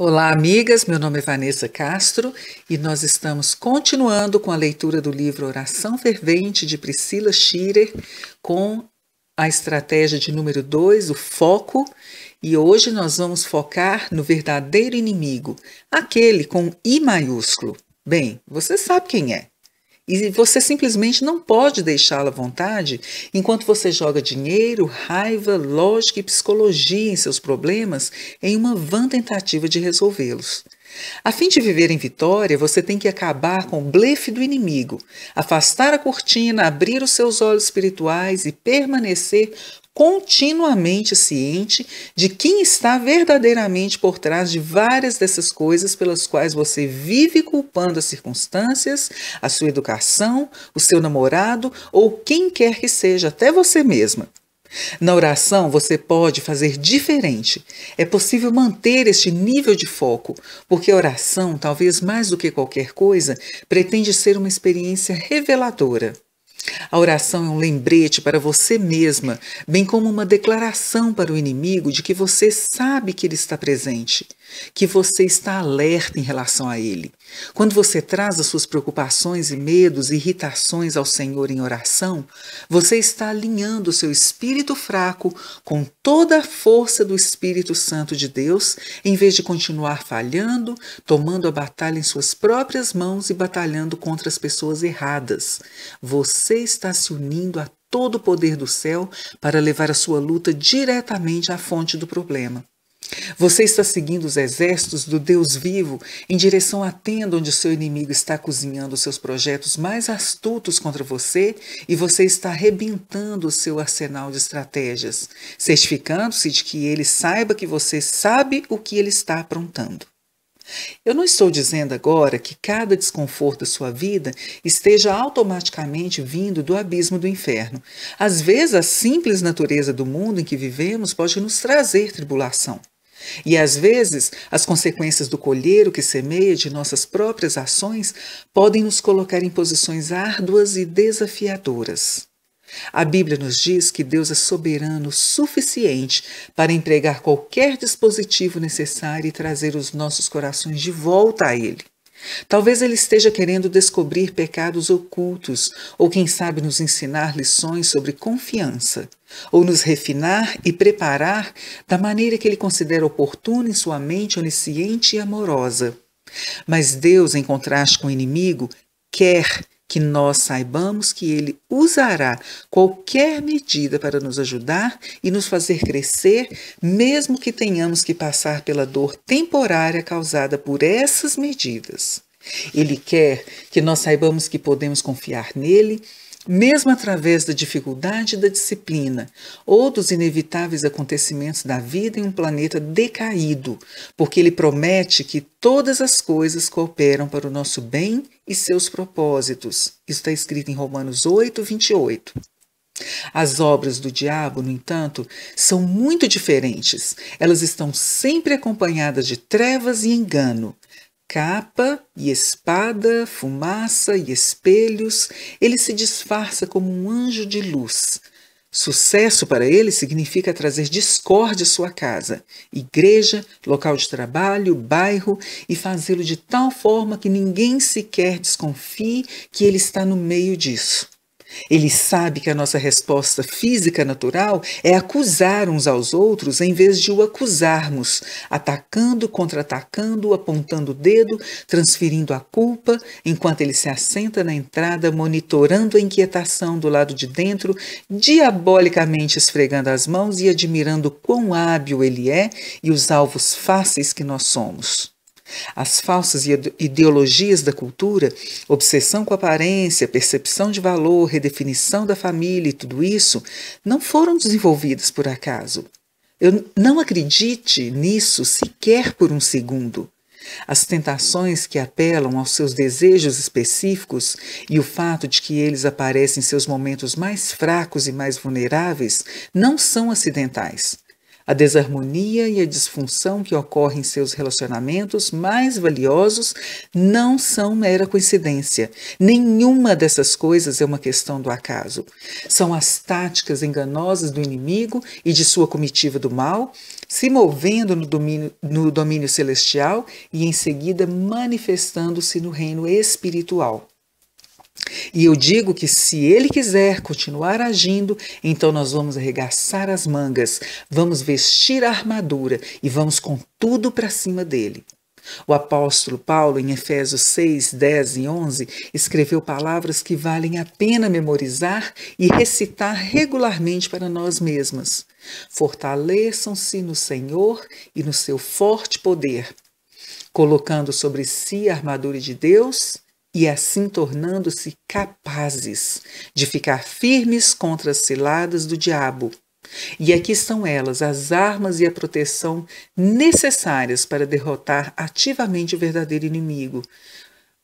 Olá, amigas. Meu nome é Vanessa Castro e nós estamos continuando com a leitura do livro Oração Fervente de Priscila Schirer com a estratégia de número 2, o foco. E hoje nós vamos focar no verdadeiro inimigo, aquele com I maiúsculo. Bem, você sabe quem é. E você simplesmente não pode deixá-la à vontade enquanto você joga dinheiro, raiva, lógica e psicologia em seus problemas em uma vã tentativa de resolvê-los. A fim de viver em vitória, você tem que acabar com o blefe do inimigo, afastar a cortina, abrir os seus olhos espirituais e permanecer continuamente ciente de quem está verdadeiramente por trás de várias dessas coisas pelas quais você vive culpando as circunstâncias, a sua educação, o seu namorado ou quem quer que seja, até você mesma. Na oração, você pode fazer diferente. É possível manter este nível de foco, porque a oração, talvez mais do que qualquer coisa, pretende ser uma experiência reveladora. A oração é um lembrete para você mesma, bem como uma declaração para o inimigo de que você sabe que ele está presente que você está alerta em relação a Ele. Quando você traz as suas preocupações e medos e irritações ao Senhor em oração, você está alinhando o seu espírito fraco com toda a força do Espírito Santo de Deus, em vez de continuar falhando, tomando a batalha em suas próprias mãos e batalhando contra as pessoas erradas. Você está se unindo a todo o poder do céu para levar a sua luta diretamente à fonte do problema. Você está seguindo os exércitos do Deus vivo em direção à tenda onde o seu inimigo está cozinhando seus projetos mais astutos contra você e você está arrebentando o seu arsenal de estratégias, certificando-se de que ele saiba que você sabe o que ele está aprontando. Eu não estou dizendo agora que cada desconforto da sua vida esteja automaticamente vindo do abismo do inferno. Às vezes, a simples natureza do mundo em que vivemos pode nos trazer tribulação. E às vezes, as consequências do colher o que semeia de nossas próprias ações podem nos colocar em posições árduas e desafiadoras. A Bíblia nos diz que Deus é soberano o suficiente para empregar qualquer dispositivo necessário e trazer os nossos corações de volta a Ele. Talvez ele esteja querendo descobrir pecados ocultos, ou quem sabe nos ensinar lições sobre confiança, ou nos refinar e preparar da maneira que ele considera oportuna em sua mente onisciente e amorosa. Mas Deus, em contraste com o inimigo, quer que nós saibamos que Ele usará qualquer medida para nos ajudar e nos fazer crescer, mesmo que tenhamos que passar pela dor temporária causada por essas medidas. Ele quer que nós saibamos que podemos confiar nele mesmo através da dificuldade da disciplina ou dos inevitáveis acontecimentos da vida em um planeta decaído, porque ele promete que todas as coisas cooperam para o nosso bem e seus propósitos. Isso está escrito em Romanos 8, 28. As obras do diabo, no entanto, são muito diferentes. Elas estão sempre acompanhadas de trevas e engano capa e espada, fumaça e espelhos, ele se disfarça como um anjo de luz. Sucesso para ele significa trazer discórdia à sua casa, igreja, local de trabalho, bairro e fazê-lo de tal forma que ninguém sequer desconfie que ele está no meio disso. Ele sabe que a nossa resposta física natural é acusar uns aos outros em vez de o acusarmos, atacando, contra-atacando, apontando o dedo, transferindo a culpa, enquanto ele se assenta na entrada, monitorando a inquietação do lado de dentro, diabolicamente esfregando as mãos e admirando quão hábil ele é e os alvos fáceis que nós somos. As falsas ideologias da cultura, obsessão com aparência, percepção de valor, redefinição da família e tudo isso, não foram desenvolvidas por acaso. Eu não acredite nisso sequer por um segundo. As tentações que apelam aos seus desejos específicos e o fato de que eles aparecem em seus momentos mais fracos e mais vulneráveis não são acidentais a desarmonia e a disfunção que ocorrem em seus relacionamentos mais valiosos não são mera coincidência. Nenhuma dessas coisas é uma questão do acaso. São as táticas enganosas do inimigo e de sua comitiva do mal, se movendo no domínio, no domínio celestial e em seguida manifestando-se no reino espiritual. E eu digo que se ele quiser continuar agindo, então nós vamos arregaçar as mangas, vamos vestir a armadura e vamos com tudo para cima dele. O apóstolo Paulo, em Efésios 6, 10 e 11, escreveu palavras que valem a pena memorizar e recitar regularmente para nós mesmas. Fortaleçam-se no Senhor e no seu forte poder, colocando sobre si a armadura de Deus e assim tornando-se capazes de ficar firmes contra as ciladas do diabo. E aqui estão elas, as armas e a proteção necessárias para derrotar ativamente o verdadeiro inimigo: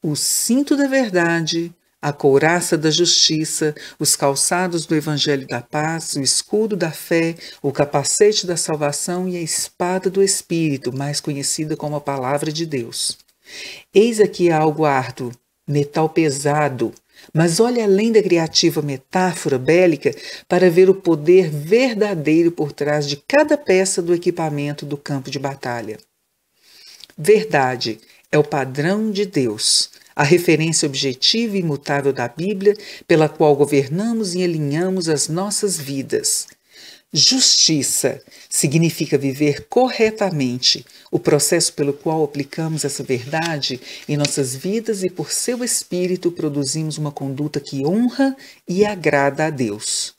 o cinto da verdade, a couraça da justiça, os calçados do evangelho da paz, o escudo da fé, o capacete da salvação e a espada do espírito, mais conhecida como a palavra de Deus. Eis aqui algo árduo, metal pesado. Mas olhe além da criativa metáfora bélica para ver o poder verdadeiro por trás de cada peça do equipamento do campo de batalha. Verdade é o padrão de Deus, a referência objetiva e imutável da Bíblia, pela qual governamos e alinhamos as nossas vidas. Justiça significa viver corretamente o processo pelo qual aplicamos essa verdade em nossas vidas e, por seu espírito, produzimos uma conduta que honra e agrada a Deus.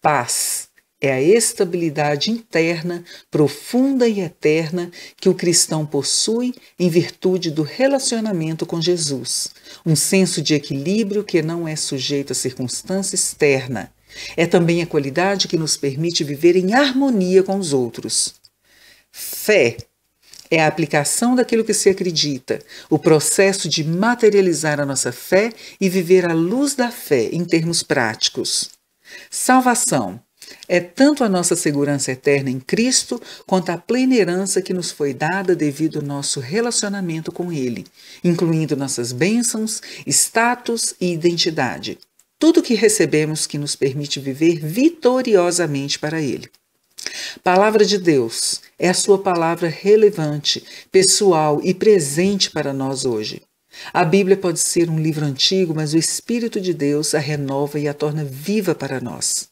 Paz é a estabilidade interna, profunda e eterna que o cristão possui em virtude do relacionamento com Jesus, um senso de equilíbrio que não é sujeito à circunstância externa é também a qualidade que nos permite viver em harmonia com os outros. Fé é a aplicação daquilo que se acredita, o processo de materializar a nossa fé e viver à luz da fé em termos práticos. Salvação é tanto a nossa segurança eterna em Cristo, quanto a plena herança que nos foi dada devido ao nosso relacionamento com Ele, incluindo nossas bênçãos, status e identidade tudo que recebemos que nos permite viver vitoriosamente para Ele. Palavra de Deus é a sua palavra relevante, pessoal e presente para nós hoje. A Bíblia pode ser um livro antigo, mas o Espírito de Deus a renova e a torna viva para nós.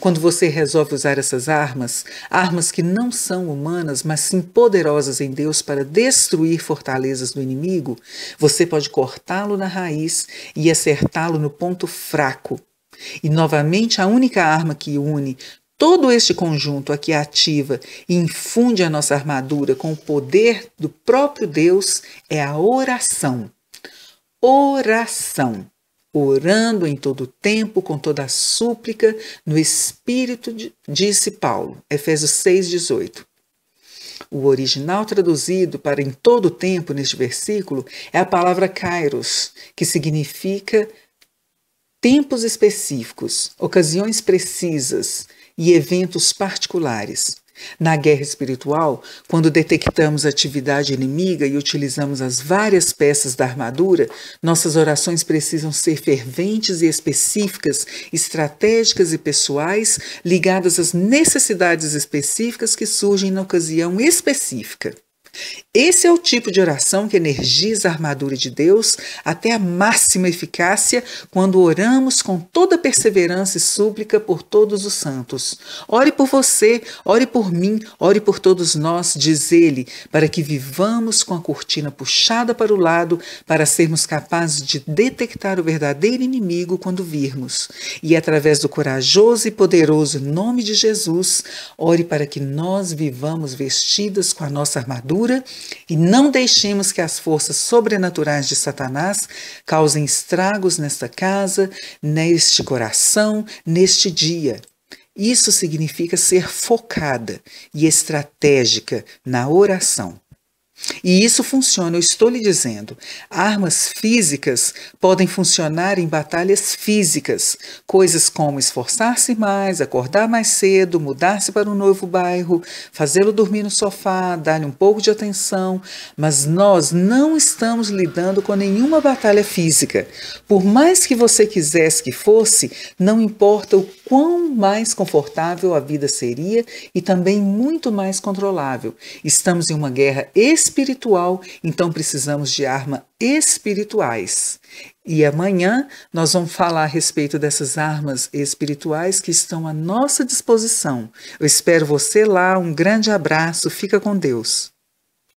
Quando você resolve usar essas armas, armas que não são humanas, mas sim poderosas em Deus para destruir fortalezas do inimigo, você pode cortá-lo na raiz e acertá-lo no ponto fraco. E novamente, a única arma que une todo este conjunto a que ativa e infunde a nossa armadura com o poder do próprio Deus é a oração. Oração orando em todo tempo, com toda a súplica, no Espírito, disse Paulo, Efésios 6,18. O original traduzido para em todo tempo neste versículo é a palavra kairos, que significa tempos específicos, ocasiões precisas e eventos particulares. Na guerra espiritual, quando detectamos atividade inimiga e utilizamos as várias peças da armadura, nossas orações precisam ser ferventes e específicas, estratégicas e pessoais, ligadas às necessidades específicas que surgem na ocasião específica. Esse é o tipo de oração que energiza a armadura de Deus até a máxima eficácia quando oramos com toda perseverança e súplica por todos os santos. Ore por você, ore por mim, ore por todos nós, diz ele, para que vivamos com a cortina puxada para o lado, para sermos capazes de detectar o verdadeiro inimigo quando virmos. E através do corajoso e poderoso nome de Jesus, ore para que nós vivamos vestidas com a nossa armadura e não deixemos que as forças sobrenaturais de Satanás causem estragos nesta casa, neste coração, neste dia. Isso significa ser focada e estratégica na oração. E isso funciona, eu estou lhe dizendo. Armas físicas podem funcionar em batalhas físicas, coisas como esforçar-se mais, acordar mais cedo, mudar-se para um novo bairro, fazê-lo dormir no sofá, dar-lhe um pouco de atenção, mas nós não estamos lidando com nenhuma batalha física. Por mais que você quisesse que fosse, não importa o quão mais confortável a vida seria e também muito mais controlável. Estamos em uma guerra extrema espiritual, então precisamos de armas espirituais. E amanhã nós vamos falar a respeito dessas armas espirituais que estão à nossa disposição. Eu espero você lá, um grande abraço, fica com Deus.